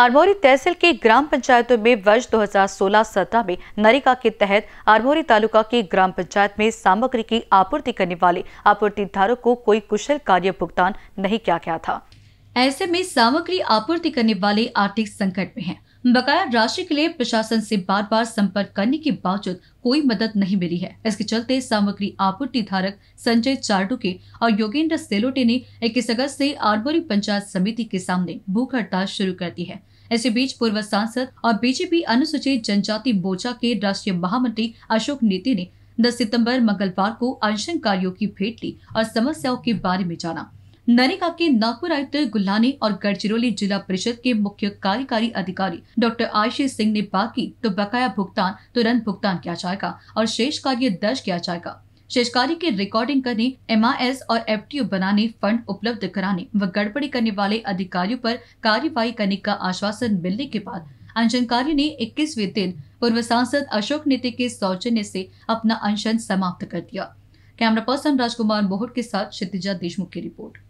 आरमोरी तहसील के ग्राम पंचायतों में वर्ष 2016-17 में नरिका के तहत आरमोरी तालुका के ग्राम पंचायत में सामग्री की आपूर्ति करने वाले आपूर्तिधारक को कोई कुशल कार्य भुगतान नहीं किया गया था ऐसे में सामग्री आपूर्ति करने वाले आर्थिक संकट में हैं। बकाया राशि के लिए प्रशासन से बार बार संपर्क करने के बावजूद कोई मदद नहीं मिली है इसके चलते सामग्री आपूर्ति धारक संजय के और योगेंद्र सेलोटे ने इक्कीस अगस्त से आरबोरी पंचायत समिति के सामने भूख हड़ताल शुरू कर दी है इसी बीच पूर्व सांसद और बीजेपी अनुसूचित जनजाति मोर्चा के राष्ट्रीय महामंत्री अशोक नीति ने 10 सितंबर मंगलवार को अनशन कार्यो की भेंट ली और समस्याओं के बारे में जाना नरेगा के नागपुर आयुक्त गुल्लानी और गढ़चिरौली जिला परिषद के मुख्य कार्यकारी अधिकारी डॉक्टर आशीष सिंह ने बात की तो बकाया भुगतान तुरंत भुगतान किया जाएगा और शेष कार्य दर्ज किया जाएगा शेष कार्य की रिकॉर्डिंग करने एम और एफ बनाने फंड उपलब्ध कराने व गड़बड़ी करने वाले अधिकारियों पर कार्यवाही करने का आश्वासन मिलने के बाद अनशनकारियों ने इक्कीसवे दिन पूर्व सांसद अशोक नेते के सौजन्य से अपना अनशन समाप्त कर दिया कैमरा पर्सन राजकुमार मोहट के साथ क्षितिजा देशमुख की रिपोर्ट